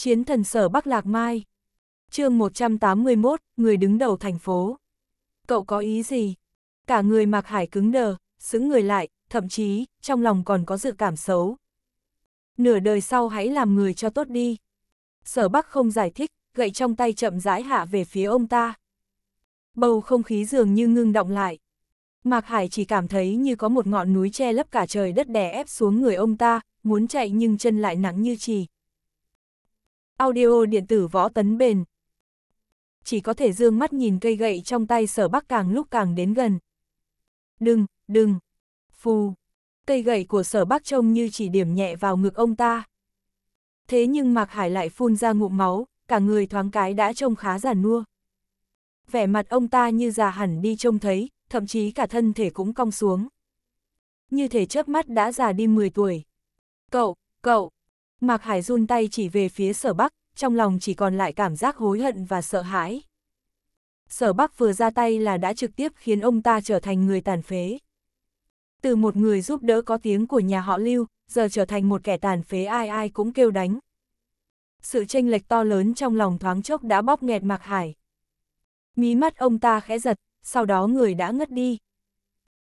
Chiến thần sở Bắc Lạc Mai. chương 181, người đứng đầu thành phố. Cậu có ý gì? Cả người Mạc Hải cứng đờ, xứng người lại, thậm chí, trong lòng còn có dự cảm xấu. Nửa đời sau hãy làm người cho tốt đi. Sở Bắc không giải thích, gậy trong tay chậm rãi hạ về phía ông ta. Bầu không khí dường như ngưng động lại. Mạc Hải chỉ cảm thấy như có một ngọn núi che lấp cả trời đất đè ép xuống người ông ta, muốn chạy nhưng chân lại nắng như trì, Audio điện tử võ tấn bền. Chỉ có thể dương mắt nhìn cây gậy trong tay sở bắc càng lúc càng đến gần. Đừng, đừng. Phù. Cây gậy của sở bắc trông như chỉ điểm nhẹ vào ngực ông ta. Thế nhưng Mạc Hải lại phun ra ngụm máu, cả người thoáng cái đã trông khá già nua. Vẻ mặt ông ta như già hẳn đi trông thấy, thậm chí cả thân thể cũng cong xuống. Như thể chớp mắt đã già đi 10 tuổi. Cậu, cậu, Mạc Hải run tay chỉ về phía sở Bắc, trong lòng chỉ còn lại cảm giác hối hận và sợ hãi. Sở Bắc vừa ra tay là đã trực tiếp khiến ông ta trở thành người tàn phế. Từ một người giúp đỡ có tiếng của nhà họ Lưu, giờ trở thành một kẻ tàn phế ai ai cũng kêu đánh. Sự tranh lệch to lớn trong lòng thoáng chốc đã bóp nghẹt Mạc Hải. Mí mắt ông ta khẽ giật, sau đó người đã ngất đi.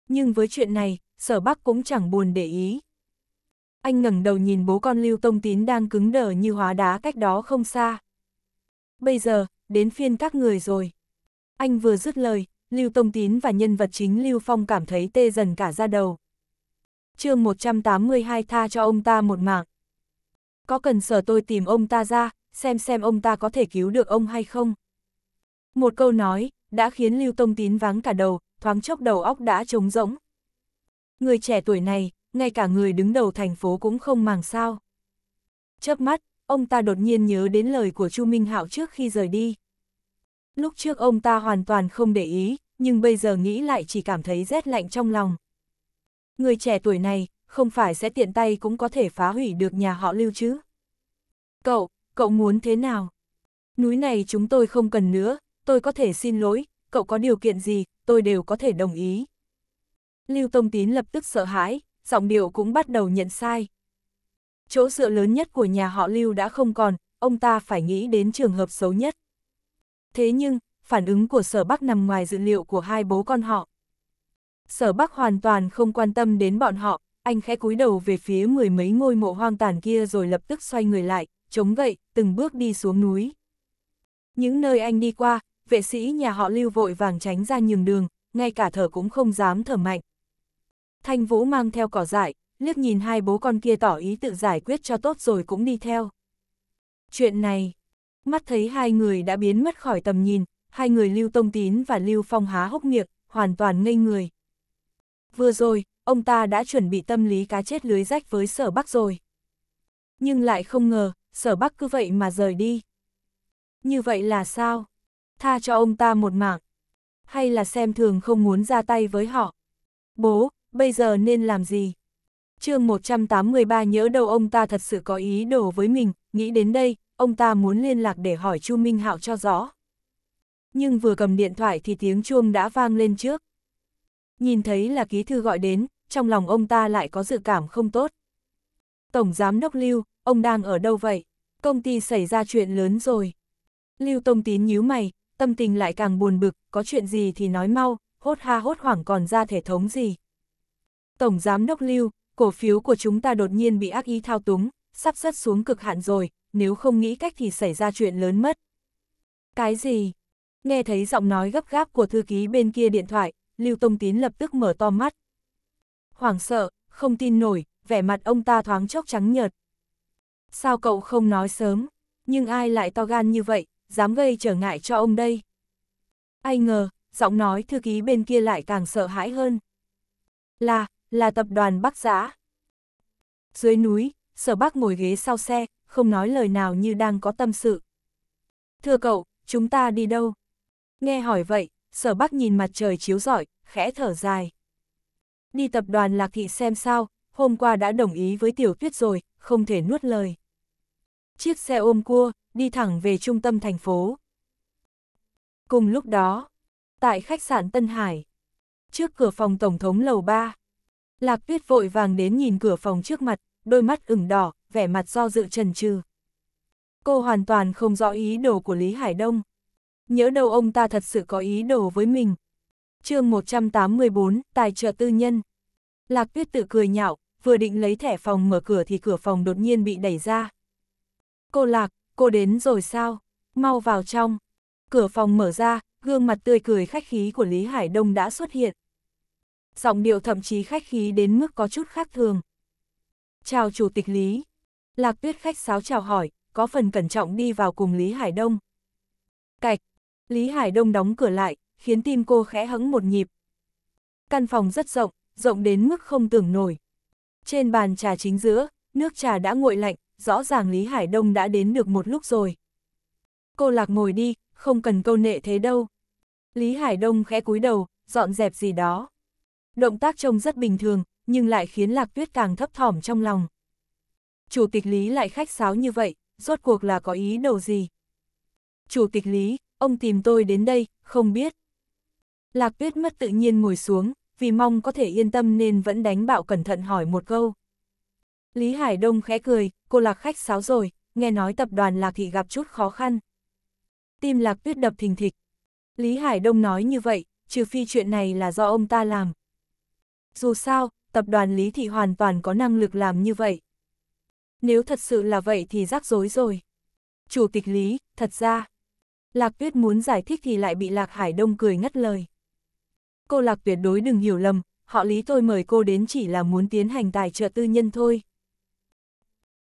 Nhưng với chuyện này, sở Bắc cũng chẳng buồn để ý anh ngẩng đầu nhìn bố con Lưu Tông Tín đang cứng đờ như hóa đá cách đó không xa. Bây giờ, đến phiên các người rồi. Anh vừa dứt lời, Lưu Tông Tín và nhân vật chính Lưu Phong cảm thấy tê dần cả ra đầu. chương 182 tha cho ông ta một mạng. Có cần sở tôi tìm ông ta ra, xem xem ông ta có thể cứu được ông hay không? Một câu nói, đã khiến Lưu Tông Tín vắng cả đầu, thoáng chốc đầu óc đã trống rỗng. Người trẻ tuổi này, ngay cả người đứng đầu thành phố cũng không màng sao. Chớp mắt, ông ta đột nhiên nhớ đến lời của Chu Minh Hạo trước khi rời đi. Lúc trước ông ta hoàn toàn không để ý, nhưng bây giờ nghĩ lại chỉ cảm thấy rét lạnh trong lòng. Người trẻ tuổi này, không phải sẽ tiện tay cũng có thể phá hủy được nhà họ lưu chứ. Cậu, cậu muốn thế nào? Núi này chúng tôi không cần nữa, tôi có thể xin lỗi, cậu có điều kiện gì, tôi đều có thể đồng ý. Lưu Tông Tín lập tức sợ hãi, giọng điệu cũng bắt đầu nhận sai. Chỗ dựa lớn nhất của nhà họ Lưu đã không còn, ông ta phải nghĩ đến trường hợp xấu nhất. Thế nhưng, phản ứng của Sở Bắc nằm ngoài dự liệu của hai bố con họ. Sở Bắc hoàn toàn không quan tâm đến bọn họ, anh khẽ cúi đầu về phía mười mấy ngôi mộ hoang tàn kia rồi lập tức xoay người lại, chống gậy, từng bước đi xuống núi. Những nơi anh đi qua, vệ sĩ nhà họ lưu vội vàng tránh ra nhường đường, ngay cả thở cũng không dám thở mạnh, Thanh Vũ mang theo cỏ dại, liếc nhìn hai bố con kia tỏ ý tự giải quyết cho tốt rồi cũng đi theo. Chuyện này, mắt thấy hai người đã biến mất khỏi tầm nhìn, hai người Lưu Tông Tín và Lưu Phong há hốc miệng, hoàn toàn ngây người. Vừa rồi, ông ta đã chuẩn bị tâm lý cá chết lưới rách với sở bắc rồi. Nhưng lại không ngờ, sở bắc cứ vậy mà rời đi. Như vậy là sao? Tha cho ông ta một mạng. Hay là xem thường không muốn ra tay với họ? Bố, bây giờ nên làm gì? chương 183 nhớ đâu ông ta thật sự có ý đồ với mình, nghĩ đến đây, ông ta muốn liên lạc để hỏi Chu Minh Hạo cho rõ. Nhưng vừa cầm điện thoại thì tiếng chuông đã vang lên trước. Nhìn thấy là ký thư gọi đến, trong lòng ông ta lại có dự cảm không tốt. Tổng Giám Đốc Lưu, ông đang ở đâu vậy? Công ty xảy ra chuyện lớn rồi. Lưu Tông Tín nhíu mày, tâm tình lại càng buồn bực, có chuyện gì thì nói mau, hốt ha hốt hoảng còn ra thể thống gì. Tổng Giám Đốc Lưu, cổ phiếu của chúng ta đột nhiên bị ác ý thao túng, sắp rớt xuống cực hạn rồi, nếu không nghĩ cách thì xảy ra chuyện lớn mất. Cái gì? Nghe thấy giọng nói gấp gáp của thư ký bên kia điện thoại, Lưu Tông Tín lập tức mở to mắt. Hoảng sợ, không tin nổi, vẻ mặt ông ta thoáng chốc trắng nhợt. Sao cậu không nói sớm? Nhưng ai lại to gan như vậy, dám gây trở ngại cho ông đây? Ai ngờ, giọng nói thư ký bên kia lại càng sợ hãi hơn. Là, là tập đoàn Bắc Giã. Dưới núi, sở bác ngồi ghế sau xe, không nói lời nào như đang có tâm sự. Thưa cậu, chúng ta đi đâu? Nghe hỏi vậy, sở bác nhìn mặt trời chiếu rọi, khẽ thở dài. Đi tập đoàn Lạc Thị xem sao, hôm qua đã đồng ý với tiểu tuyết rồi, không thể nuốt lời. Chiếc xe ôm cua, đi thẳng về trung tâm thành phố. Cùng lúc đó, tại khách sạn Tân Hải, trước cửa phòng Tổng thống lầu 3, Lạc tuyết vội vàng đến nhìn cửa phòng trước mặt, đôi mắt ửng đỏ, vẻ mặt do dự trần trừ. Cô hoàn toàn không rõ ý đồ của Lý Hải Đông. Nhớ đâu ông ta thật sự có ý đồ với mình. chương 184, Tài trợ tư nhân. Lạc tuyết tự cười nhạo, vừa định lấy thẻ phòng mở cửa thì cửa phòng đột nhiên bị đẩy ra. Cô Lạc, cô đến rồi sao? Mau vào trong. Cửa phòng mở ra, gương mặt tươi cười khách khí của Lý Hải Đông đã xuất hiện giọng điệu thậm chí khách khí đến mức có chút khác thường. Chào Chủ tịch Lý. Lạc tuyết khách sáo chào hỏi, có phần cẩn trọng đi vào cùng Lý Hải Đông. Cạch, Lý Hải Đông đóng cửa lại, khiến tim cô khẽ hững một nhịp. Căn phòng rất rộng, rộng đến mức không tưởng nổi. Trên bàn trà chính giữa, nước trà đã nguội lạnh, rõ ràng Lý Hải Đông đã đến được một lúc rồi. Cô Lạc ngồi đi, không cần câu nệ thế đâu. Lý Hải Đông khẽ cúi đầu, dọn dẹp gì đó động tác trông rất bình thường, nhưng lại khiến Lạc Tuyết càng thấp thỏm trong lòng. Chủ tịch Lý lại khách sáo như vậy, rốt cuộc là có ý đồ gì? Chủ tịch Lý, ông tìm tôi đến đây, không biết. Lạc Tuyết mất tự nhiên ngồi xuống, vì mong có thể yên tâm nên vẫn đánh bạo cẩn thận hỏi một câu. Lý Hải Đông khẽ cười, cô Lạc khách sáo rồi, nghe nói tập đoàn Lạc Thị gặp chút khó khăn. Tim Lạc Tuyết đập thình thịch. Lý Hải Đông nói như vậy, trừ phi chuyện này là do ông ta làm dù sao, tập đoàn Lý Thị hoàn toàn có năng lực làm như vậy. Nếu thật sự là vậy thì rắc rối rồi. Chủ tịch Lý, thật ra, Lạc Tuyết muốn giải thích thì lại bị Lạc Hải Đông cười ngắt lời. Cô Lạc tuyệt đối đừng hiểu lầm, họ Lý tôi mời cô đến chỉ là muốn tiến hành tài trợ tư nhân thôi.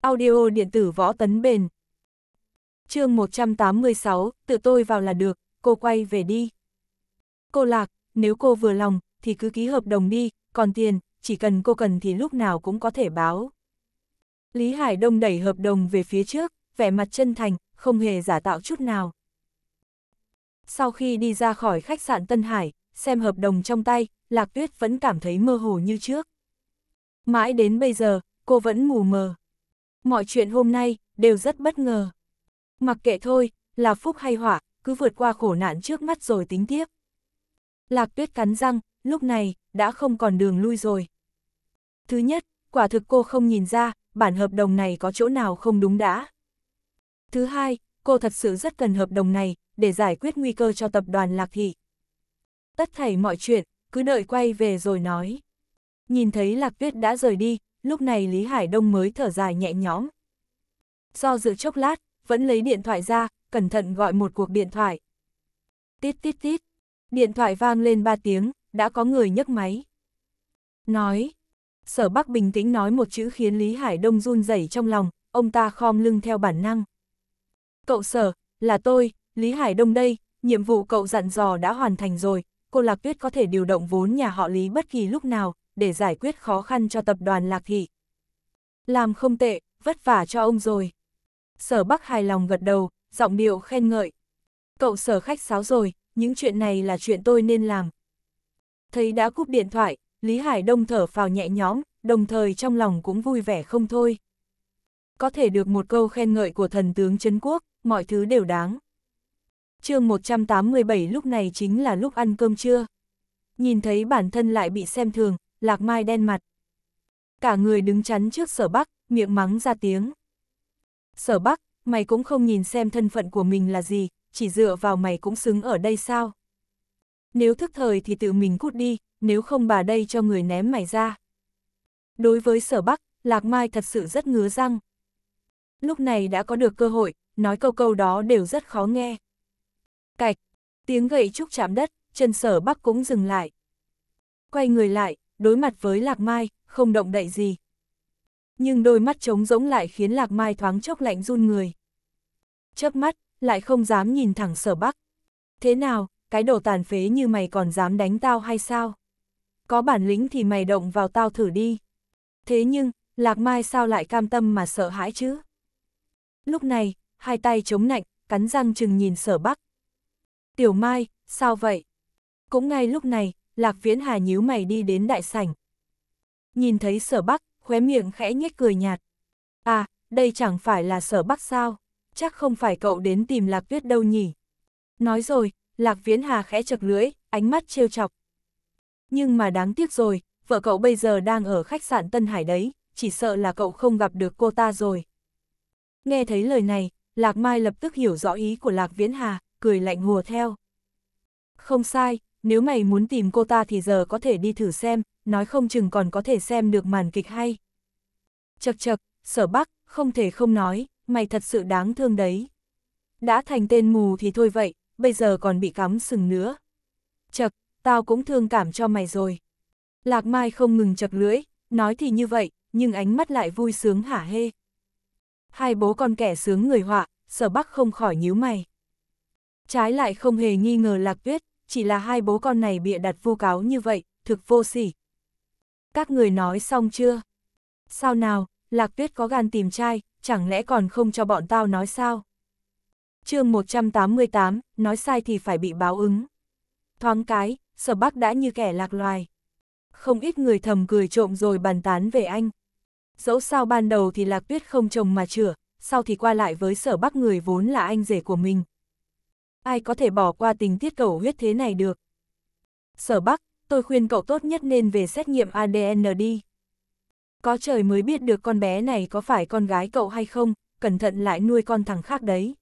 Audio điện tử võ tấn bền. chương 186, tự tôi vào là được, cô quay về đi. Cô Lạc, nếu cô vừa lòng, thì cứ ký hợp đồng đi, còn tiền, chỉ cần cô cần thì lúc nào cũng có thể báo. Lý Hải Đông đẩy hợp đồng về phía trước, vẻ mặt chân thành, không hề giả tạo chút nào. Sau khi đi ra khỏi khách sạn Tân Hải, xem hợp đồng trong tay, Lạc Tuyết vẫn cảm thấy mơ hồ như trước. Mãi đến bây giờ, cô vẫn mù mờ. Mọi chuyện hôm nay đều rất bất ngờ. Mặc kệ thôi, là phúc hay họa, cứ vượt qua khổ nạn trước mắt rồi tính tiếp. Lạc Tuyết cắn răng, lúc này, đã không còn đường lui rồi. Thứ nhất, quả thực cô không nhìn ra, bản hợp đồng này có chỗ nào không đúng đã. Thứ hai, cô thật sự rất cần hợp đồng này, để giải quyết nguy cơ cho tập đoàn Lạc Thị. Tất thảy mọi chuyện, cứ đợi quay về rồi nói. Nhìn thấy Lạc Tuyết đã rời đi, lúc này Lý Hải Đông mới thở dài nhẹ nhõm. Do dự chốc lát, vẫn lấy điện thoại ra, cẩn thận gọi một cuộc điện thoại. Tít tít tít, điện thoại vang lên ba tiếng, đã có người nhấc máy. Nói, sở bắc bình tĩnh nói một chữ khiến Lý Hải Đông run rẩy trong lòng, ông ta khom lưng theo bản năng. Cậu sở, là tôi, Lý Hải Đông đây, nhiệm vụ cậu dặn dò đã hoàn thành rồi, cô Lạc Tuyết có thể điều động vốn nhà họ Lý bất kỳ lúc nào, để giải quyết khó khăn cho tập đoàn Lạc Thị. Làm không tệ, vất vả cho ông rồi. Sở Bắc hài lòng gật đầu, giọng điệu khen ngợi. Cậu sở khách sáo rồi, những chuyện này là chuyện tôi nên làm, Thấy đã cúp điện thoại, Lý Hải Đông thở phào nhẹ nhõm, đồng thời trong lòng cũng vui vẻ không thôi. Có thể được một câu khen ngợi của thần tướng Trấn Quốc, mọi thứ đều đáng. chương 187 lúc này chính là lúc ăn cơm trưa. Nhìn thấy bản thân lại bị xem thường, lạc mai đen mặt. Cả người đứng chắn trước sở bắc, miệng mắng ra tiếng. Sở bắc, mày cũng không nhìn xem thân phận của mình là gì, chỉ dựa vào mày cũng xứng ở đây sao? nếu thức thời thì tự mình cút đi, nếu không bà đây cho người ném mày ra. Đối với sở Bắc, Lạc Mai thật sự rất ngứa răng. Lúc này đã có được cơ hội, nói câu câu đó đều rất khó nghe. Cạch, tiếng gậy trúc chạm đất, chân sở Bắc cũng dừng lại. Quay người lại, đối mặt với Lạc Mai, không động đậy gì. Nhưng đôi mắt trống rỗng lại khiến Lạc Mai thoáng chốc lạnh run người. Chớp mắt, lại không dám nhìn thẳng sở Bắc. Thế nào, cái đồ tàn phế như mày còn dám đánh tao hay sao? Có bản lĩnh thì mày động vào tao thử đi. Thế nhưng, Lạc Mai sao lại cam tâm mà sợ hãi chứ? Lúc này, hai tay chống nạnh, cắn răng chừng nhìn sở bắc. Tiểu Mai, sao vậy? Cũng ngay lúc này, Lạc Viễn Hà nhíu mày đi đến đại sảnh. Nhìn thấy sở bắc, khóe miệng khẽ nhếch cười nhạt. À, đây chẳng phải là sở bắc sao? Chắc không phải cậu đến tìm Lạc Tuyết đâu nhỉ? Nói rồi, Lạc Viễn Hà khẽ chật lưỡi, ánh mắt trêu chọc. Nhưng mà đáng tiếc rồi, vợ cậu bây giờ đang ở khách sạn Tân Hải đấy, chỉ sợ là cậu không gặp được cô ta rồi. Nghe thấy lời này, Lạc Mai lập tức hiểu rõ ý của Lạc Viễn Hà, cười lạnh hùa theo. Không sai, nếu mày muốn tìm cô ta thì giờ có thể đi thử xem, nói không chừng còn có thể xem được màn kịch hay. Chật chật, sở bắc, không thể không nói, mày thật sự đáng thương đấy. Đã thành tên mù thì thôi vậy, bây giờ còn bị cắm sừng nữa. Chật, tao cũng thương cảm cho mày rồi. Lạc Mai không ngừng chập lưỡi, nói thì như vậy, nhưng ánh mắt lại vui sướng hả hê. Hai bố con kẻ sướng người họa, sở bắc không khỏi nhíu mày. Trái lại không hề nghi ngờ Lạc Tuyết, chỉ là hai bố con này bịa đặt vu cáo như vậy, thực vô sỉ. Các người nói xong chưa? Sao nào, Lạc Tuyết có gan tìm trai, chẳng lẽ còn không cho bọn tao nói sao? chương 188, nói sai thì phải bị báo ứng. Thoáng cái, sở bắc đã như kẻ lạc loài. Không ít người thầm cười trộm rồi bàn tán về anh. Dẫu sao ban đầu thì lạc tuyết không chồng mà chửa, sau thì qua lại với sở bắc người vốn là anh rể của mình. Ai có thể bỏ qua tình tiết cầu huyết thế này được. Sở bắc, tôi khuyên cậu tốt nhất nên về xét nghiệm ADN đi. Có trời mới biết được con bé này có phải con gái cậu hay không, cẩn thận lại nuôi con thằng khác đấy.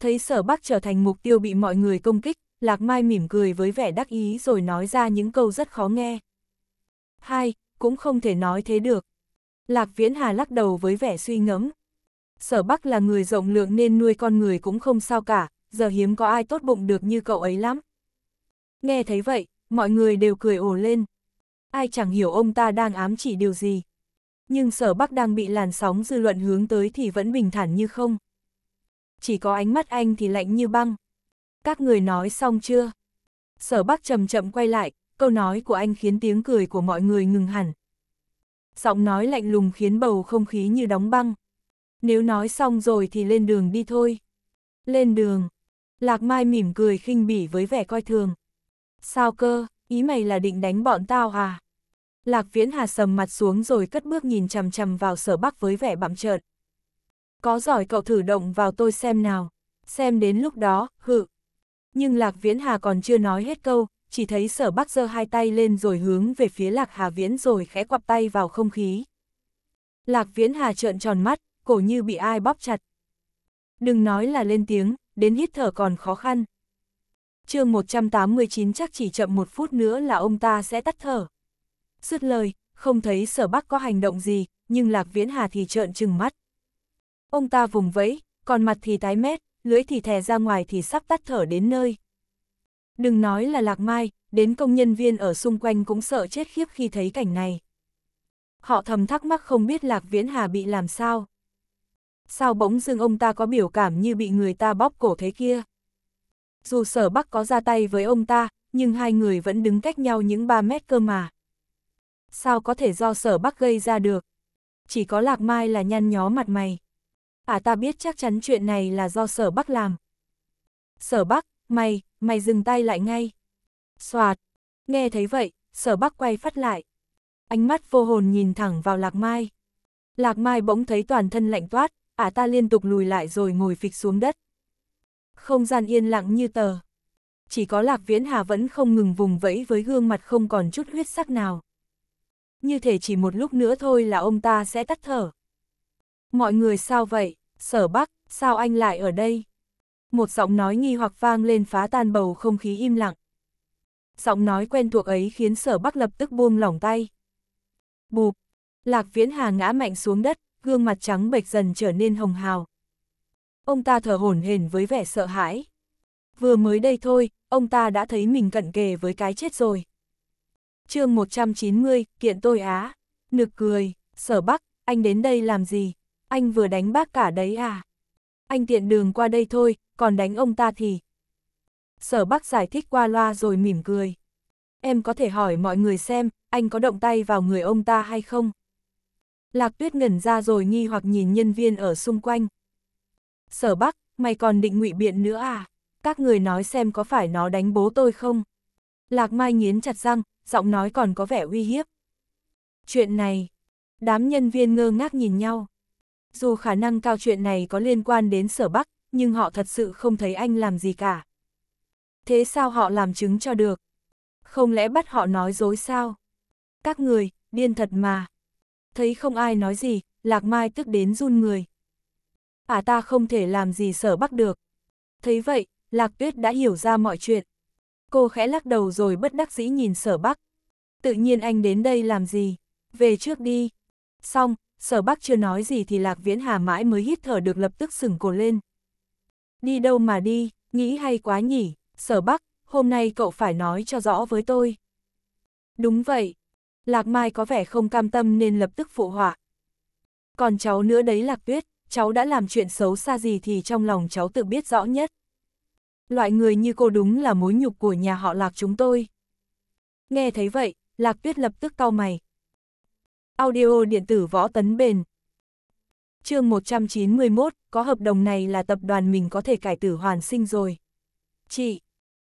Thấy sở bắc trở thành mục tiêu bị mọi người công kích, Lạc Mai mỉm cười với vẻ đắc ý rồi nói ra những câu rất khó nghe. Hai, cũng không thể nói thế được. Lạc Viễn Hà lắc đầu với vẻ suy ngẫm. Sở Bắc là người rộng lượng nên nuôi con người cũng không sao cả, giờ hiếm có ai tốt bụng được như cậu ấy lắm. Nghe thấy vậy, mọi người đều cười ồ lên. Ai chẳng hiểu ông ta đang ám chỉ điều gì. Nhưng sở Bắc đang bị làn sóng dư luận hướng tới thì vẫn bình thản như không chỉ có ánh mắt anh thì lạnh như băng. Các người nói xong chưa? Sở bác chậm chậm quay lại, câu nói của anh khiến tiếng cười của mọi người ngừng hẳn. Giọng nói lạnh lùng khiến bầu không khí như đóng băng. Nếu nói xong rồi thì lên đường đi thôi. Lên đường. Lạc Mai mỉm cười khinh bỉ với vẻ coi thường. Sao cơ, ý mày là định đánh bọn tao à? Lạc Viễn Hà sầm mặt xuống rồi cất bước nhìn chằm chằm vào sở bắc với vẻ bặm trợn. Có giỏi cậu thử động vào tôi xem nào. Xem đến lúc đó, hự. Nhưng Lạc Viễn Hà còn chưa nói hết câu, chỉ thấy sở bắc giơ hai tay lên rồi hướng về phía Lạc Hà Viễn rồi khẽ quặp tay vào không khí. Lạc Viễn Hà trợn tròn mắt, cổ như bị ai bóp chặt. Đừng nói là lên tiếng, đến hít thở còn khó khăn. chương 189 chắc chỉ chậm một phút nữa là ông ta sẽ tắt thở. Dứt lời, không thấy sở bắc có hành động gì, nhưng Lạc Viễn Hà thì trợn trừng mắt ông ta vùng vẫy, còn mặt thì tái mét, lưỡi thì thè ra ngoài thì sắp tắt thở đến nơi. Đừng nói là Lạc Mai, đến công nhân viên ở xung quanh cũng sợ chết khiếp khi thấy cảnh này. Họ thầm thắc mắc không biết Lạc Viễn Hà bị làm sao. Sao bỗng dưng ông ta có biểu cảm như bị người ta bóp cổ thế kia? Dù sở bắc có ra tay với ông ta, nhưng hai người vẫn đứng cách nhau những 3 mét cơ mà. Sao có thể do sở bắc gây ra được? Chỉ có Lạc Mai là nhăn nhó mặt mày à ta biết chắc chắn chuyện này là do sở bắc làm. Sở bắc, mày, mày dừng tay lại ngay. Xoạt, nghe thấy vậy, sở bắc quay phát lại. Ánh mắt vô hồn nhìn thẳng vào lạc mai. Lạc mai bỗng thấy toàn thân lạnh toát, à ta liên tục lùi lại rồi ngồi phịch xuống đất. Không gian yên lặng như tờ. Chỉ có lạc viễn hà vẫn không ngừng vùng vẫy với gương mặt không còn chút huyết sắc nào. Như thể chỉ một lúc nữa thôi là ông ta sẽ tắt thở. Mọi người sao vậy, sở bắc, sao anh lại ở đây? Một giọng nói nghi hoặc vang lên phá tan bầu không khí im lặng. Giọng nói quen thuộc ấy khiến sở bắc lập tức buông lỏng tay. Bụp, lạc viễn hà ngã mạnh xuống đất, gương mặt trắng bệch dần trở nên hồng hào. Ông ta thở hổn hển với vẻ sợ hãi. Vừa mới đây thôi, ông ta đã thấy mình cận kề với cái chết rồi. chương 190, kiện tôi á. Nực cười, sở bắc, anh đến đây làm gì, anh vừa đánh bác cả đấy à? Anh tiện đường qua đây thôi, còn đánh ông ta thì... Sở bác giải thích qua loa rồi mỉm cười. Em có thể hỏi mọi người xem, anh có động tay vào người ông ta hay không? Lạc tuyết ngẩn ra rồi nghi hoặc nhìn nhân viên ở xung quanh. Sở bác mày còn định ngụy biện nữa à? Các người nói xem có phải nó đánh bố tôi không? Lạc Mai nghiến chặt răng, giọng nói còn có vẻ uy hiếp. Chuyện này, đám nhân viên ngơ ngác nhìn nhau. Dù khả năng cao chuyện này có liên quan đến sở Bắc, nhưng họ thật sự không thấy anh làm gì cả. Thế sao họ làm chứng cho được? Không lẽ bắt họ nói dối sao? Các người, điên thật mà. Thấy không ai nói gì, Lạc Mai tức đến run người. À ta không thể làm gì sở Bắc được. Thấy vậy, Lạc Tuyết đã hiểu ra mọi chuyện. Cô khẽ lắc đầu rồi bất đắc dĩ nhìn sở Bắc. Tự nhiên anh đến đây làm gì? Về trước đi. Xong, sở bắc chưa nói gì thì lạc viễn hà mãi mới hít thở được lập tức sừng cổ lên. Đi đâu mà đi, nghĩ hay quá nhỉ, sở bắc, hôm nay cậu phải nói cho rõ với tôi. Đúng vậy, lạc mai có vẻ không cam tâm nên lập tức phụ họa. Còn cháu nữa đấy lạc tuyết, cháu đã làm chuyện xấu xa gì thì trong lòng cháu tự biết rõ nhất. Loại người như cô đúng là mối nhục của nhà họ lạc chúng tôi. Nghe thấy vậy, lạc tuyết lập tức cau mày, Audio điện tử võ tấn bền. chương 191, có hợp đồng này là tập đoàn mình có thể cải tử hoàn sinh rồi. Chị,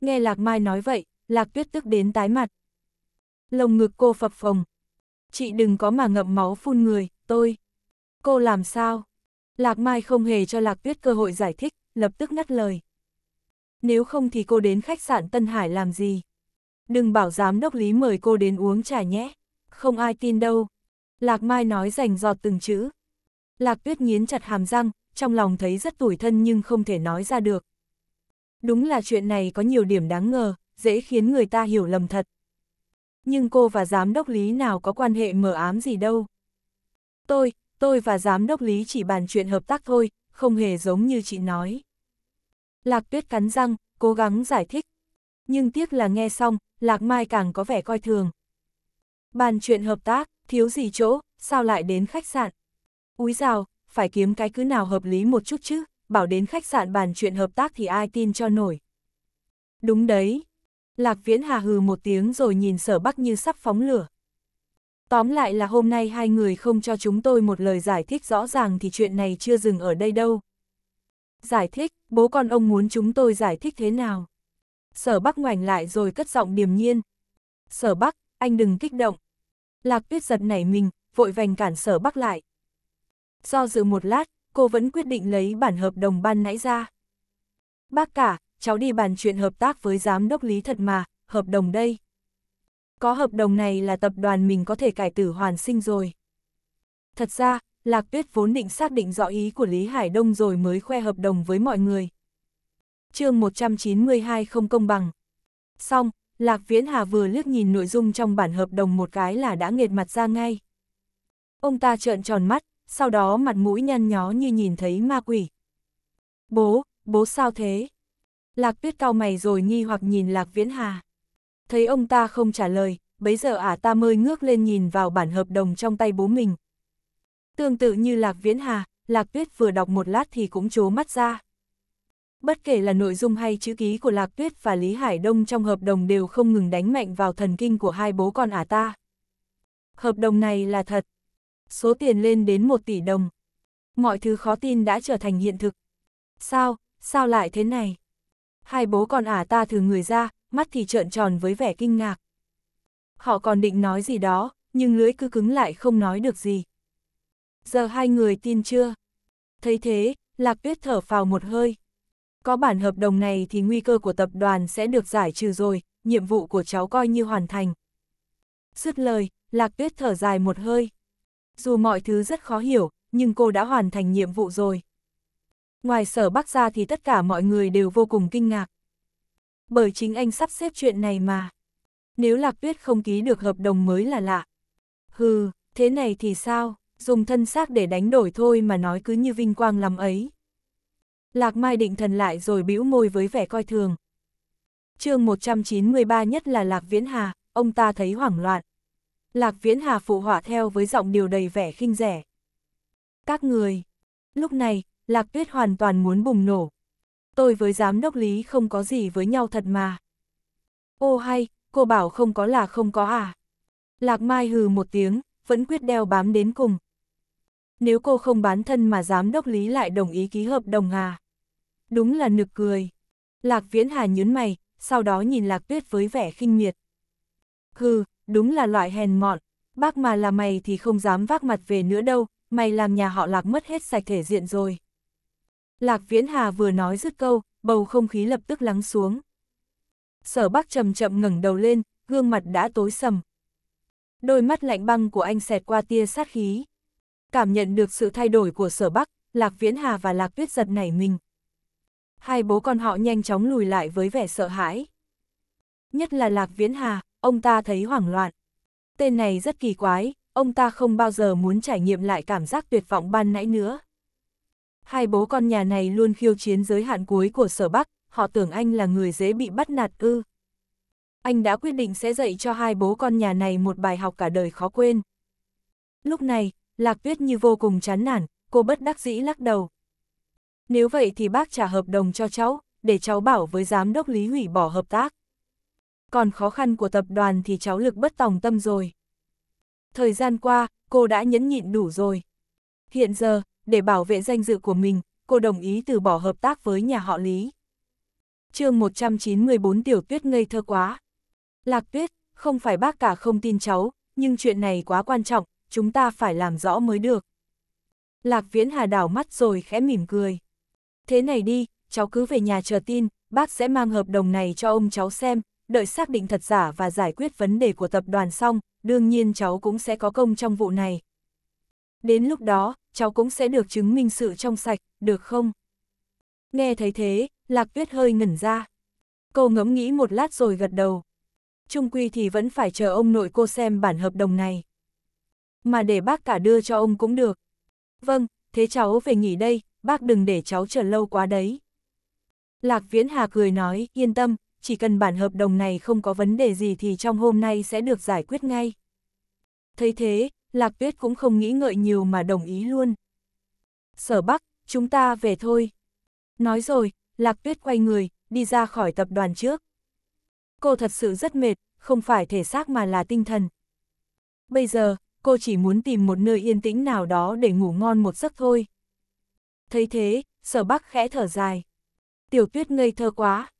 nghe Lạc Mai nói vậy, Lạc Tuyết tức đến tái mặt. Lồng ngực cô phập phồng. Chị đừng có mà ngậm máu phun người, tôi. Cô làm sao? Lạc Mai không hề cho Lạc Tuyết cơ hội giải thích, lập tức ngắt lời. Nếu không thì cô đến khách sạn Tân Hải làm gì? Đừng bảo giám đốc Lý mời cô đến uống trà nhé. Không ai tin đâu, Lạc Mai nói rành giọt từng chữ. Lạc Tuyết nghiến chặt hàm răng, trong lòng thấy rất tủi thân nhưng không thể nói ra được. Đúng là chuyện này có nhiều điểm đáng ngờ, dễ khiến người ta hiểu lầm thật. Nhưng cô và giám đốc Lý nào có quan hệ mở ám gì đâu. Tôi, tôi và giám đốc Lý chỉ bàn chuyện hợp tác thôi, không hề giống như chị nói. Lạc Tuyết cắn răng, cố gắng giải thích. Nhưng tiếc là nghe xong, Lạc Mai càng có vẻ coi thường. Bàn chuyện hợp tác, thiếu gì chỗ, sao lại đến khách sạn? Úi rào, phải kiếm cái cứ nào hợp lý một chút chứ, bảo đến khách sạn bàn chuyện hợp tác thì ai tin cho nổi. Đúng đấy. Lạc Viễn Hà hừ một tiếng rồi nhìn sở bắc như sắp phóng lửa. Tóm lại là hôm nay hai người không cho chúng tôi một lời giải thích rõ ràng thì chuyện này chưa dừng ở đây đâu. Giải thích, bố con ông muốn chúng tôi giải thích thế nào? Sở Bắc ngoảnh lại rồi cất giọng điềm nhiên. Sở Bắc, anh đừng kích động, Lạc tuyết giật nảy mình, vội vành cản sở bắc lại. Do dự một lát, cô vẫn quyết định lấy bản hợp đồng ban nãy ra. Bác cả, cháu đi bàn chuyện hợp tác với giám đốc lý thật mà, hợp đồng đây. Có hợp đồng này là tập đoàn mình có thể cải tử hoàn sinh rồi. Thật ra, Lạc Tuyết vốn định xác định rõ ý của Lý Hải Đông rồi mới khoe hợp đồng với mọi người. chương 192 không công bằng. Xong, Lạc Viễn Hà vừa liếc nhìn nội dung trong bản hợp đồng một cái là đã nghệt mặt ra ngay. Ông ta trợn tròn mắt, sau đó mặt mũi nhăn nhó như nhìn thấy ma quỷ. Bố, bố sao thế? Lạc Tuyết cao mày rồi nghi hoặc nhìn Lạc Viễn Hà. Thấy ông ta không trả lời, bấy giờ ả à ta mới ngước lên nhìn vào bản hợp đồng trong tay bố mình. Tương tự như Lạc Viễn Hà, Lạc Tuyết vừa đọc một lát thì cũng chố mắt ra. Bất kể là nội dung hay chữ ký của Lạc Tuyết và Lý Hải Đông trong hợp đồng đều không ngừng đánh mạnh vào thần kinh của hai bố con ả ta. Hợp đồng này là thật. Số tiền lên đến một tỷ đồng. Mọi thứ khó tin đã trở thành hiện thực. Sao, sao lại thế này? Hai bố con ả ta thử người ra, mắt thì trợn tròn với vẻ kinh ngạc. Họ còn định nói gì đó, nhưng lưỡi cứ cứng lại không nói được gì. Giờ hai người tin chưa? Thấy thế, Lạc Tuyết thở phào một hơi. Có bản hợp đồng này thì nguy cơ của tập đoàn sẽ được giải trừ rồi, nhiệm vụ của cháu coi như hoàn thành. Dứt lời, Lạc Tuyết thở dài một hơi. Dù mọi thứ rất khó hiểu, nhưng cô đã hoàn thành nhiệm vụ rồi. Ngoài sở bắc ra thì tất cả mọi người đều vô cùng kinh ngạc. Bởi chính anh sắp xếp chuyện này mà. Nếu Lạc Tuyết không ký được hợp đồng mới là lạ. Hừ, thế này thì sao, dùng thân xác để đánh đổi thôi mà nói cứ như vinh quang lắm ấy. Lạc Mai định thần lại rồi bĩu môi với vẻ coi thường. chương 193 nhất là Lạc Viễn Hà, ông ta thấy hoảng loạn. Lạc Viễn Hà phụ họa theo với giọng điều đầy vẻ khinh rẻ. Các người! Lúc này, Lạc Tuyết hoàn toàn muốn bùng nổ. Tôi với giám đốc lý không có gì với nhau thật mà. Ô hay, cô bảo không có là không có à. Lạc Mai hừ một tiếng, vẫn quyết đeo bám đến cùng. Nếu cô không bán thân mà giám đốc Lý lại đồng ý ký hợp đồng à? Đúng là nực cười. Lạc Viễn Hà nhún mày, sau đó nhìn Lạc Tuyết với vẻ khinh miệt. Hừ, đúng là loại hèn mọn, bác mà là mày thì không dám vác mặt về nữa đâu, mày làm nhà họ Lạc mất hết sạch thể diện rồi. Lạc Viễn Hà vừa nói dứt câu, bầu không khí lập tức lắng xuống. Sở bác chậm chậm ngẩng đầu lên, gương mặt đã tối sầm. Đôi mắt lạnh băng của anh xẹt qua tia sát khí. Cảm nhận được sự thay đổi của sở Bắc, Lạc Viễn Hà và Lạc Tuyết giật nảy mình. Hai bố con họ nhanh chóng lùi lại với vẻ sợ hãi. Nhất là Lạc Viễn Hà, ông ta thấy hoảng loạn. Tên này rất kỳ quái, ông ta không bao giờ muốn trải nghiệm lại cảm giác tuyệt vọng ban nãy nữa. Hai bố con nhà này luôn khiêu chiến giới hạn cuối của sở Bắc, họ tưởng anh là người dễ bị bắt nạt ư. Anh đã quyết định sẽ dạy cho hai bố con nhà này một bài học cả đời khó quên. Lúc này, Lạc Tuyết Như vô cùng chán nản, cô bất đắc dĩ lắc đầu. Nếu vậy thì bác trả hợp đồng cho cháu, để cháu bảo với giám đốc Lý hủy bỏ hợp tác. Còn khó khăn của tập đoàn thì cháu lực bất tòng tâm rồi. Thời gian qua, cô đã nhẫn nhịn đủ rồi. Hiện giờ, để bảo vệ danh dự của mình, cô đồng ý từ bỏ hợp tác với nhà họ Lý. chương 194 Tiểu Tuyết ngây thơ quá. Lạc Tuyết, không phải bác cả không tin cháu, nhưng chuyện này quá quan trọng, chúng ta phải làm rõ mới được. Lạc Viễn Hà đảo mắt rồi khẽ mỉm cười. Thế này đi, cháu cứ về nhà chờ tin, bác sẽ mang hợp đồng này cho ông cháu xem, đợi xác định thật giả và giải quyết vấn đề của tập đoàn xong, đương nhiên cháu cũng sẽ có công trong vụ này. Đến lúc đó, cháu cũng sẽ được chứng minh sự trong sạch, được không? Nghe thấy thế, Lạc Tuyết hơi ngẩn ra. Cô ngẫm nghĩ một lát rồi gật đầu. Trung quy thì vẫn phải chờ ông nội cô xem bản hợp đồng này mà để bác cả đưa cho ông cũng được. Vâng, thế cháu về nghỉ đây, bác đừng để cháu chờ lâu quá đấy. Lạc Viễn Hà cười nói, yên tâm, chỉ cần bản hợp đồng này không có vấn đề gì thì trong hôm nay sẽ được giải quyết ngay. Thấy thế, Lạc Tuyết cũng không nghĩ ngợi nhiều mà đồng ý luôn. Sở Bắc, chúng ta về thôi. Nói rồi, Lạc Tuyết quay người, đi ra khỏi tập đoàn trước. Cô thật sự rất mệt, không phải thể xác mà là tinh thần. Bây giờ, cô chỉ muốn tìm một nơi yên tĩnh nào đó để ngủ ngon một giấc thôi. Thấy thế, sở bắc khẽ thở dài. Tiểu tuyết ngây thơ quá.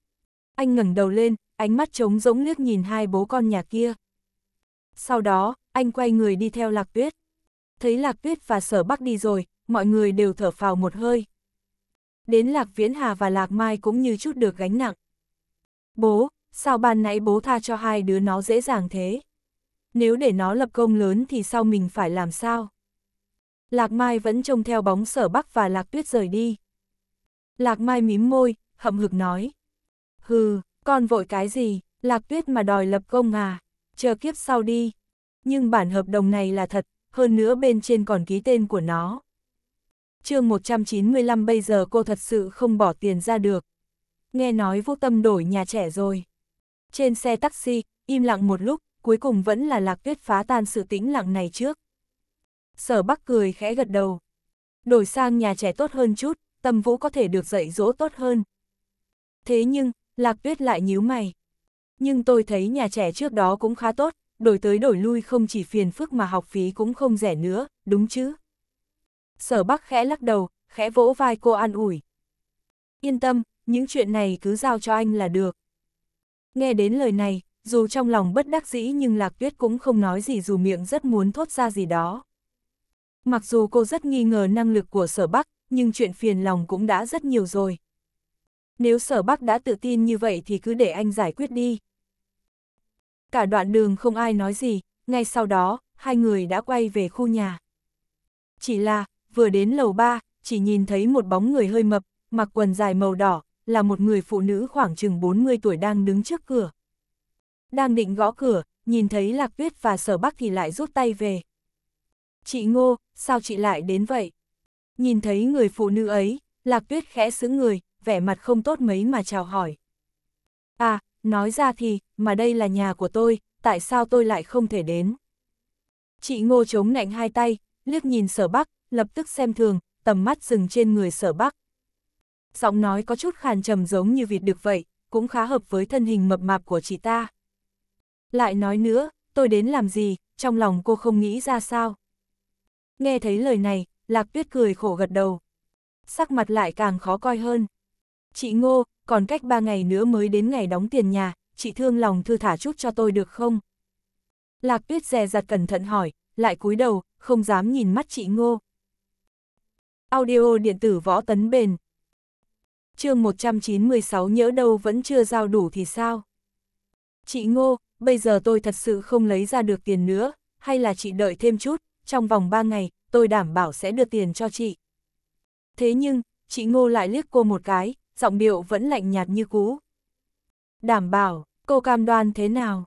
Anh ngẩng đầu lên, ánh mắt trống rỗng liếc nhìn hai bố con nhà kia. Sau đó, anh quay người đi theo lạc tuyết. Thấy lạc tuyết và sở bắc đi rồi, mọi người đều thở phào một hơi. Đến lạc viễn hà và lạc mai cũng như chút được gánh nặng. Bố, sao ban nãy bố tha cho hai đứa nó dễ dàng thế? nếu để nó lập công lớn thì sau mình phải làm sao? Lạc Mai vẫn trông theo bóng sở bắc và Lạc Tuyết rời đi. Lạc Mai mím môi, hậm hực nói. Hừ, con vội cái gì, Lạc Tuyết mà đòi lập công à, chờ kiếp sau đi. Nhưng bản hợp đồng này là thật, hơn nữa bên trên còn ký tên của nó. chương 195 bây giờ cô thật sự không bỏ tiền ra được. Nghe nói vô tâm đổi nhà trẻ rồi. Trên xe taxi, im lặng một lúc, cuối cùng vẫn là lạc tuyết phá tan sự tĩnh lặng này trước. Sở Bắc cười khẽ gật đầu. Đổi sang nhà trẻ tốt hơn chút, Tâm Vũ có thể được dạy dỗ tốt hơn. Thế nhưng, Lạc Tuyết lại nhíu mày. Nhưng tôi thấy nhà trẻ trước đó cũng khá tốt, đổi tới đổi lui không chỉ phiền phức mà học phí cũng không rẻ nữa, đúng chứ? Sở Bắc khẽ lắc đầu, khẽ vỗ vai cô an ủi. Yên tâm, những chuyện này cứ giao cho anh là được. Nghe đến lời này, dù trong lòng bất đắc dĩ nhưng Lạc Tuyết cũng không nói gì dù miệng rất muốn thốt ra gì đó. Mặc dù cô rất nghi ngờ năng lực của sở Bắc, nhưng chuyện phiền lòng cũng đã rất nhiều rồi. Nếu sở Bắc đã tự tin như vậy thì cứ để anh giải quyết đi. Cả đoạn đường không ai nói gì, ngay sau đó, hai người đã quay về khu nhà. Chỉ là, vừa đến lầu 3, chỉ nhìn thấy một bóng người hơi mập, mặc quần dài màu đỏ, là một người phụ nữ khoảng chừng 40 tuổi đang đứng trước cửa. Đang định gõ cửa, nhìn thấy Lạc Tuyết và Sở Bắc thì lại rút tay về. Chị Ngô, sao chị lại đến vậy? Nhìn thấy người phụ nữ ấy, Lạc Tuyết khẽ xứng người, vẻ mặt không tốt mấy mà chào hỏi. À, nói ra thì, mà đây là nhà của tôi, tại sao tôi lại không thể đến? Chị Ngô chống nạnh hai tay, liếc nhìn Sở Bắc, lập tức xem thường, tầm mắt dừng trên người Sở Bắc. Giọng nói có chút khàn trầm giống như vịt được vậy, cũng khá hợp với thân hình mập mạp của chị ta. Lại nói nữa, tôi đến làm gì, trong lòng cô không nghĩ ra sao. Nghe thấy lời này, Lạc Tuyết cười khổ gật đầu. Sắc mặt lại càng khó coi hơn. Chị Ngô, còn cách ba ngày nữa mới đến ngày đóng tiền nhà, chị thương lòng thư thả chút cho tôi được không? Lạc Tuyết dè dặt cẩn thận hỏi, lại cúi đầu, không dám nhìn mắt chị Ngô. Audio điện tử võ tấn bền. chương 196 nhỡ đâu vẫn chưa giao đủ thì sao? Chị Ngô, bây giờ tôi thật sự không lấy ra được tiền nữa, hay là chị đợi thêm chút, trong vòng 3 ngày, tôi đảm bảo sẽ đưa tiền cho chị. Thế nhưng, chị Ngô lại liếc cô một cái, giọng điệu vẫn lạnh nhạt như cũ. Đảm bảo, cô cam đoan thế nào?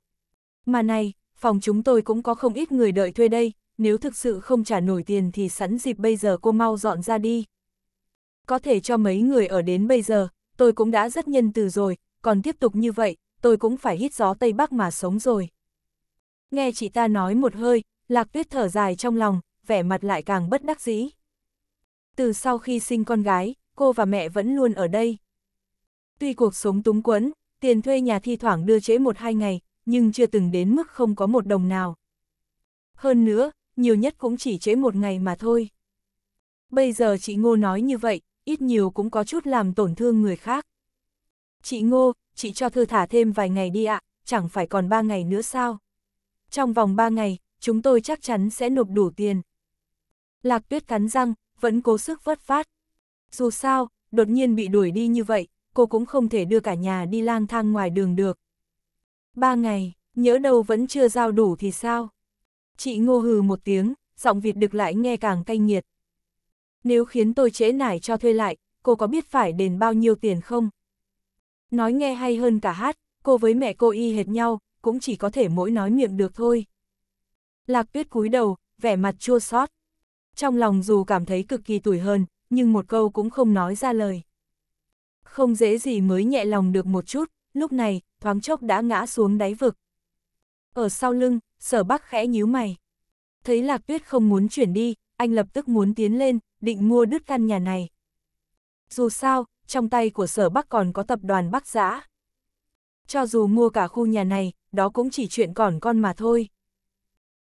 Mà này, phòng chúng tôi cũng có không ít người đợi thuê đây, nếu thực sự không trả nổi tiền thì sẵn dịp bây giờ cô mau dọn ra đi. Có thể cho mấy người ở đến bây giờ, tôi cũng đã rất nhân từ rồi, còn tiếp tục như vậy, tôi cũng phải hít gió Tây Bắc mà sống rồi. Nghe chị ta nói một hơi, lạc tuyết thở dài trong lòng, vẻ mặt lại càng bất đắc dĩ. Từ sau khi sinh con gái, cô và mẹ vẫn luôn ở đây. Tuy cuộc sống túng quẫn, tiền thuê nhà thi thoảng đưa trễ một hai ngày, nhưng chưa từng đến mức không có một đồng nào. Hơn nữa, nhiều nhất cũng chỉ trễ một ngày mà thôi. Bây giờ chị Ngô nói như vậy, ít nhiều cũng có chút làm tổn thương người khác. Chị Ngô, chị cho thư thả thêm vài ngày đi ạ, chẳng phải còn ba ngày nữa sao? Trong vòng ba ngày, chúng tôi chắc chắn sẽ nộp đủ tiền. Lạc tuyết cắn răng, vẫn cố sức vất phát. Dù sao, đột nhiên bị đuổi đi như vậy, cô cũng không thể đưa cả nhà đi lang thang ngoài đường được. Ba ngày, nhớ đâu vẫn chưa giao đủ thì sao? Chị ngô hừ một tiếng, giọng Việt được lại nghe càng cay nghiệt. Nếu khiến tôi trễ nải cho thuê lại, cô có biết phải đền bao nhiêu tiền không? Nói nghe hay hơn cả hát, cô với mẹ cô y hệt nhau, cũng chỉ có thể mỗi nói miệng được thôi. Lạc tuyết cúi đầu, vẻ mặt chua xót. Trong lòng dù cảm thấy cực kỳ tủi hơn, nhưng một câu cũng không nói ra lời. Không dễ gì mới nhẹ lòng được một chút, lúc này, thoáng chốc đã ngã xuống đáy vực. Ở sau lưng, sở bắc khẽ nhíu mày. Thấy lạc tuyết không muốn chuyển đi, anh lập tức muốn tiến lên, định mua đứt căn nhà này. Dù sao, trong tay của sở Bắc còn có tập đoàn Bắc Giã. Cho dù mua cả khu nhà này, đó cũng chỉ chuyện còn con mà thôi.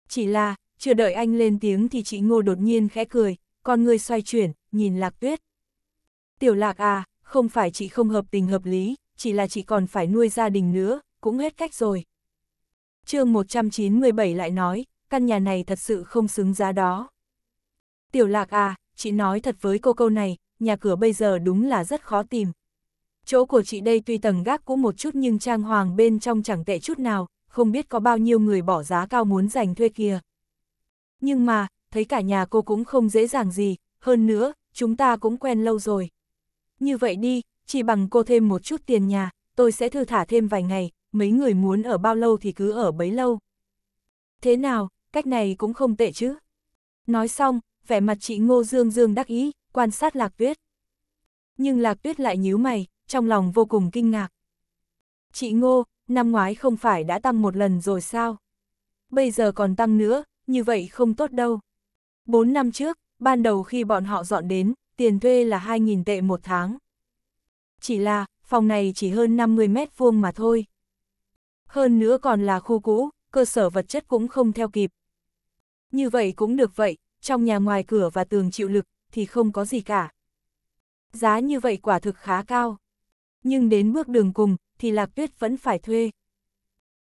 Chỉ là, chưa đợi anh lên tiếng thì chị Ngô đột nhiên khẽ cười, con người xoay chuyển, nhìn Lạc Tuyết. Tiểu Lạc à, không phải chị không hợp tình hợp lý, chỉ là chị còn phải nuôi gia đình nữa, cũng hết cách rồi. chương 197 lại nói, căn nhà này thật sự không xứng giá đó. Tiểu Lạc à, chị nói thật với cô câu này, nhà cửa bây giờ đúng là rất khó tìm. Chỗ của chị đây tuy tầng gác cũ một chút nhưng trang hoàng bên trong chẳng tệ chút nào, không biết có bao nhiêu người bỏ giá cao muốn giành thuê kia. Nhưng mà, thấy cả nhà cô cũng không dễ dàng gì, hơn nữa, chúng ta cũng quen lâu rồi. Như vậy đi, chỉ bằng cô thêm một chút tiền nhà, tôi sẽ thư thả thêm vài ngày, mấy người muốn ở bao lâu thì cứ ở bấy lâu. Thế nào, cách này cũng không tệ chứ. Nói xong, vẻ mặt chị Ngô Dương Dương đắc ý, quan sát Lạc Tuyết. Nhưng Lạc Tuyết lại nhíu mày, trong lòng vô cùng kinh ngạc. Chị Ngô, năm ngoái không phải đã tăng một lần rồi sao? Bây giờ còn tăng nữa, như vậy không tốt đâu. Bốn năm trước, ban đầu khi bọn họ dọn đến, tiền thuê là 2.000 tệ một tháng. Chỉ là, phòng này chỉ hơn 50 mét vuông mà thôi. Hơn nữa còn là khu cũ, cơ sở vật chất cũng không theo kịp. Như vậy cũng được vậy, trong nhà ngoài cửa và tường chịu lực, thì không có gì cả. Giá như vậy quả thực khá cao. Nhưng đến bước đường cùng, thì Lạc Tuyết vẫn phải thuê.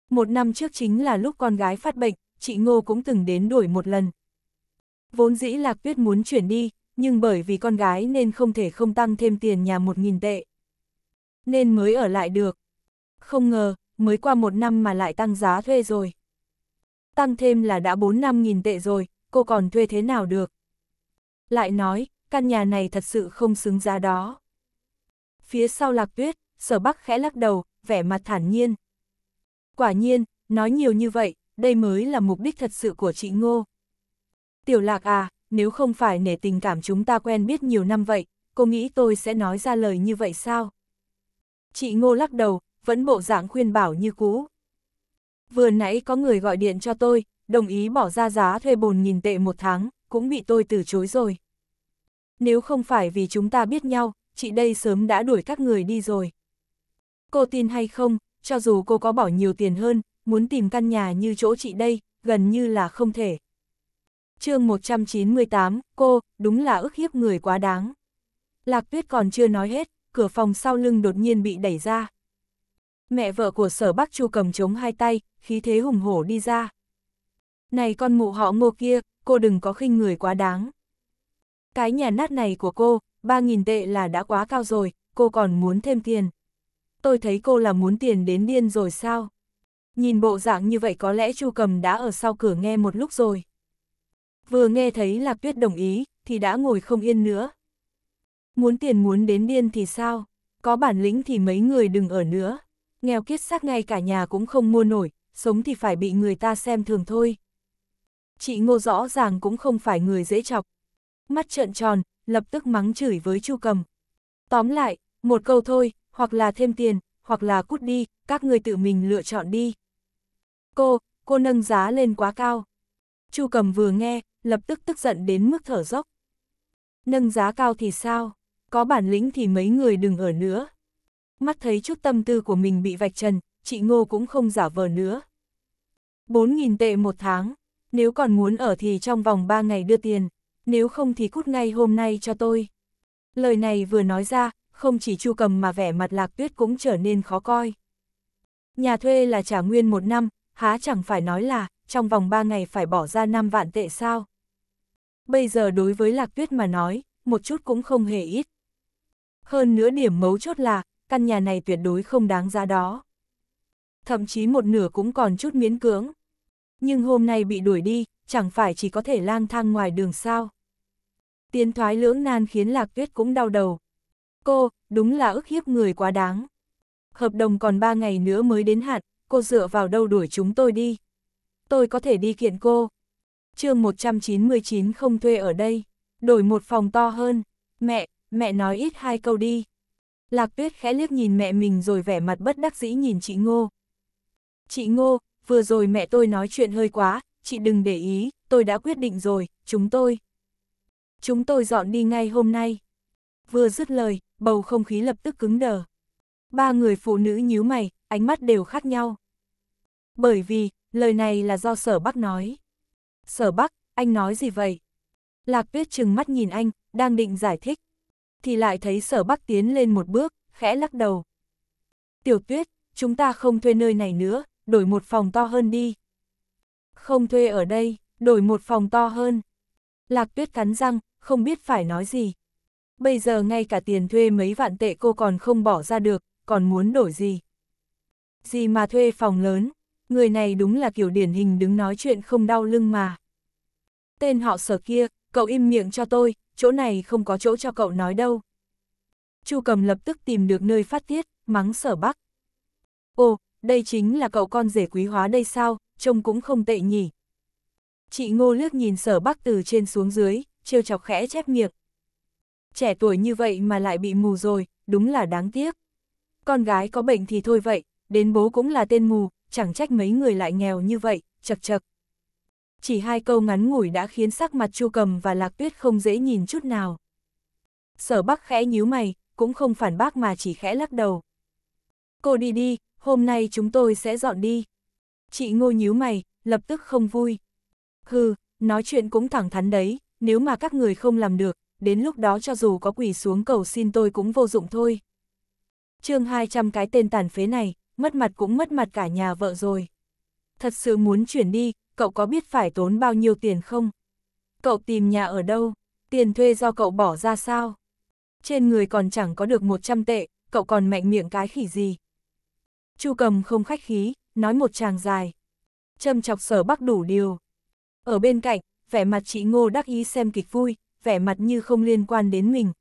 Một năm trước chính là lúc con gái phát bệnh, chị Ngô cũng từng đến đổi một lần. Vốn dĩ Lạc Tuyết muốn chuyển đi, nhưng bởi vì con gái nên không thể không tăng thêm tiền nhà 1.000 tệ. Nên mới ở lại được. Không ngờ, mới qua một năm mà lại tăng giá thuê rồi. Tăng thêm là đã 4 năm nghìn tệ rồi, cô còn thuê thế nào được? lại nói, căn nhà này thật sự không xứng giá đó. Phía sau lạc tuyết, sở bắc khẽ lắc đầu, vẻ mặt thản nhiên. Quả nhiên, nói nhiều như vậy, đây mới là mục đích thật sự của chị Ngô. Tiểu lạc à, nếu không phải nể tình cảm chúng ta quen biết nhiều năm vậy, cô nghĩ tôi sẽ nói ra lời như vậy sao? Chị Ngô lắc đầu, vẫn bộ dạng khuyên bảo như cũ. Vừa nãy có người gọi điện cho tôi, đồng ý bỏ ra giá thuê bồn nghìn tệ một tháng, cũng bị tôi từ chối rồi. Nếu không phải vì chúng ta biết nhau, chị đây sớm đã đuổi các người đi rồi. Cô tin hay không, cho dù cô có bỏ nhiều tiền hơn, muốn tìm căn nhà như chỗ chị đây, gần như là không thể. chương 198, cô, đúng là ức hiếp người quá đáng. Lạc tuyết còn chưa nói hết, cửa phòng sau lưng đột nhiên bị đẩy ra. Mẹ vợ của sở Bắc Chu cầm chống hai tay, khí thế hùng hổ đi ra. Này con mụ họ ngô kia, cô đừng có khinh người quá đáng. Cái nhà nát này của cô, 3.000 tệ là đã quá cao rồi, cô còn muốn thêm tiền. Tôi thấy cô là muốn tiền đến điên rồi sao? Nhìn bộ dạng như vậy có lẽ Chu Cầm đã ở sau cửa nghe một lúc rồi. Vừa nghe thấy Lạc Tuyết đồng ý, thì đã ngồi không yên nữa. Muốn tiền muốn đến điên thì sao? Có bản lĩnh thì mấy người đừng ở nữa. Nghèo kiết xác ngay cả nhà cũng không mua nổi, sống thì phải bị người ta xem thường thôi chị ngô rõ ràng cũng không phải người dễ chọc. Mắt trợn tròn, lập tức mắng chửi với chu cầm. Tóm lại, một câu thôi, hoặc là thêm tiền, hoặc là cút đi, các người tự mình lựa chọn đi. Cô, cô nâng giá lên quá cao. chu cầm vừa nghe, lập tức tức giận đến mức thở dốc. Nâng giá cao thì sao? Có bản lĩnh thì mấy người đừng ở nữa. Mắt thấy chút tâm tư của mình bị vạch trần, chị Ngô cũng không giả vờ nữa. 4.000 tệ một tháng, nếu còn muốn ở thì trong vòng 3 ngày đưa tiền, nếu không thì cút ngay hôm nay cho tôi. Lời này vừa nói ra, không chỉ chu cầm mà vẻ mặt lạc tuyết cũng trở nên khó coi. Nhà thuê là trả nguyên một năm, há chẳng phải nói là, trong vòng 3 ngày phải bỏ ra 5 vạn tệ sao. Bây giờ đối với lạc tuyết mà nói, một chút cũng không hề ít. Hơn nữa điểm mấu chốt là, căn nhà này tuyệt đối không đáng giá đó. Thậm chí một nửa cũng còn chút miễn cưỡng. Nhưng hôm nay bị đuổi đi, chẳng phải chỉ có thể lang thang ngoài đường sao. Tiến thoái lưỡng nan khiến Lạc Tuyết cũng đau đầu. Cô, đúng là ức hiếp người quá đáng. Hợp đồng còn 3 ngày nữa mới đến hạn, cô dựa vào đâu đuổi chúng tôi đi. Tôi có thể đi kiện cô. chương 199 không thuê ở đây, đổi một phòng to hơn. Mẹ, mẹ nói ít hai câu đi. Lạc Tuyết khẽ liếc nhìn mẹ mình rồi vẻ mặt bất đắc dĩ nhìn chị Ngô. Chị Ngô, vừa rồi mẹ tôi nói chuyện hơi quá, chị đừng để ý, tôi đã quyết định rồi, chúng tôi. Chúng tôi dọn đi ngay hôm nay. Vừa dứt lời, bầu không khí lập tức cứng đờ. Ba người phụ nữ nhíu mày, ánh mắt đều khác nhau. Bởi vì, lời này là do sở bắc nói. Sở bắc, anh nói gì vậy? Lạc tuyết chừng mắt nhìn anh, đang định giải thích. Thì lại thấy sở bắc tiến lên một bước, khẽ lắc đầu. Tiểu tuyết, chúng ta không thuê nơi này nữa, đổi một phòng to hơn đi. Không thuê ở đây, đổi một phòng to hơn. Lạc tuyết cắn răng, không biết phải nói gì. Bây giờ ngay cả tiền thuê mấy vạn tệ cô còn không bỏ ra được, còn muốn đổi gì. Gì mà thuê phòng lớn, người này đúng là kiểu điển hình đứng nói chuyện không đau lưng mà. Tên họ sở kia, cậu im miệng cho tôi, chỗ này không có chỗ cho cậu nói đâu. Chu cầm lập tức tìm được nơi phát tiết, mắng sở bắc. Ồ, đây chính là cậu con rể quý hóa đây sao, trông cũng không tệ nhỉ. Chị Ngô lướt nhìn sở bắc từ trên xuống dưới, trêu chọc khẽ chép miệng. Trẻ tuổi như vậy mà lại bị mù rồi, đúng là đáng tiếc. Con gái có bệnh thì thôi vậy, đến bố cũng là tên mù, chẳng trách mấy người lại nghèo như vậy, chật chật. Chỉ hai câu ngắn ngủi đã khiến sắc mặt Chu Cầm và Lạc Tuyết không dễ nhìn chút nào. Sở Bắc khẽ nhíu mày, cũng không phản bác mà chỉ khẽ lắc đầu. Cô đi đi, hôm nay chúng tôi sẽ dọn đi. Chị ngô nhíu mày, lập tức không vui. Hừ, nói chuyện cũng thẳng thắn đấy, nếu mà các người không làm được, đến lúc đó cho dù có quỷ xuống cầu xin tôi cũng vô dụng thôi. chương 200 cái tên tàn phế này, mất mặt cũng mất mặt cả nhà vợ rồi. Thật sự muốn chuyển đi, cậu có biết phải tốn bao nhiêu tiền không? Cậu tìm nhà ở đâu? Tiền thuê do cậu bỏ ra sao? Trên người còn chẳng có được 100 tệ, cậu còn mạnh miệng cái khỉ gì? Chu cầm không khách khí, nói một tràng dài. Châm chọc sở bắc đủ điều. Ở bên cạnh, vẻ mặt chị Ngô đắc ý xem kịch vui, vẻ mặt như không liên quan đến mình.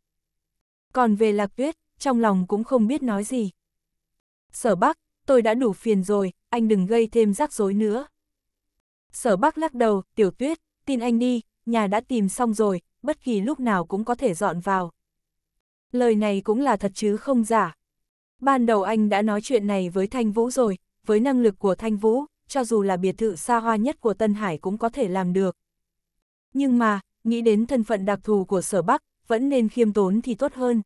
Còn về lạc tuyết, trong lòng cũng không biết nói gì. Sở bắc, tôi đã đủ phiền rồi, anh đừng gây thêm rắc rối nữa. Sở bắc lắc đầu, tiểu tuyết, tin anh đi, nhà đã tìm xong rồi, bất kỳ lúc nào cũng có thể dọn vào. Lời này cũng là thật chứ không giả. Ban đầu anh đã nói chuyện này với Thanh Vũ rồi, với năng lực của Thanh Vũ, cho dù là biệt thự xa hoa nhất của Tân Hải cũng có thể làm được. Nhưng mà, nghĩ đến thân phận đặc thù của Sở Bắc, vẫn nên khiêm tốn thì tốt hơn.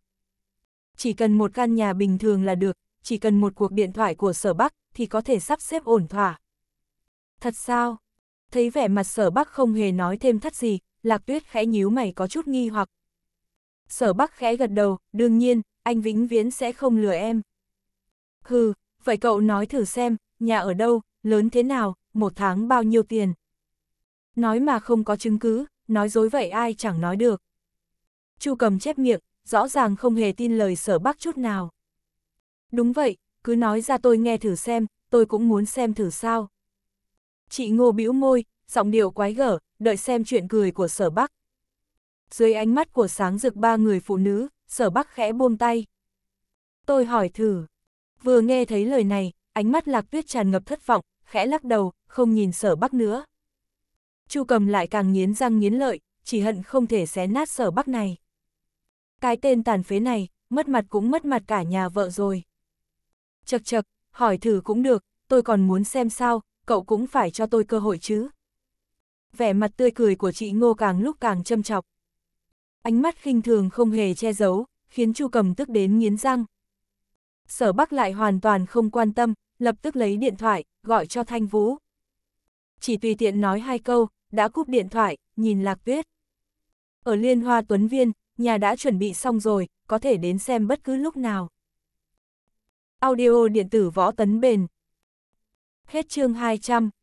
Chỉ cần một căn nhà bình thường là được, chỉ cần một cuộc điện thoại của Sở Bắc thì có thể sắp xếp ổn thỏa. Thật sao? Thấy vẻ mặt Sở Bắc không hề nói thêm thắt gì, Lạc Tuyết khẽ nhíu mày có chút nghi hoặc. Sở Bắc khẽ gật đầu, đương nhiên, anh vĩnh viễn sẽ không lừa em. Hừ, vậy cậu nói thử xem, nhà ở đâu, lớn thế nào, một tháng bao nhiêu tiền. Nói mà không có chứng cứ, nói dối vậy ai chẳng nói được. Chu cầm chép miệng, rõ ràng không hề tin lời sở Bắc chút nào. Đúng vậy, cứ nói ra tôi nghe thử xem, tôi cũng muốn xem thử sao. Chị ngô bĩu môi, giọng điệu quái gở, đợi xem chuyện cười của sở bắc dưới ánh mắt của sáng rực ba người phụ nữ, sở bắc khẽ buông tay. Tôi hỏi thử. Vừa nghe thấy lời này, ánh mắt lạc tuyết tràn ngập thất vọng, khẽ lắc đầu, không nhìn sở bắc nữa. Chu cầm lại càng nghiến răng nghiến lợi, chỉ hận không thể xé nát sở bắc này. Cái tên tàn phế này, mất mặt cũng mất mặt cả nhà vợ rồi. Chật chật, hỏi thử cũng được, tôi còn muốn xem sao, cậu cũng phải cho tôi cơ hội chứ. Vẻ mặt tươi cười của chị Ngô càng lúc càng châm chọc, Ánh mắt khinh thường không hề che giấu, khiến Chu Cầm tức đến nghiến răng. Sở Bắc lại hoàn toàn không quan tâm, lập tức lấy điện thoại, gọi cho Thanh Vũ. Chỉ tùy tiện nói hai câu, đã cúp điện thoại, nhìn Lạc Tuyết. Ở Liên Hoa Tuấn Viên, nhà đã chuẩn bị xong rồi, có thể đến xem bất cứ lúc nào. Audio điện tử võ tấn bền. Hết chương 200.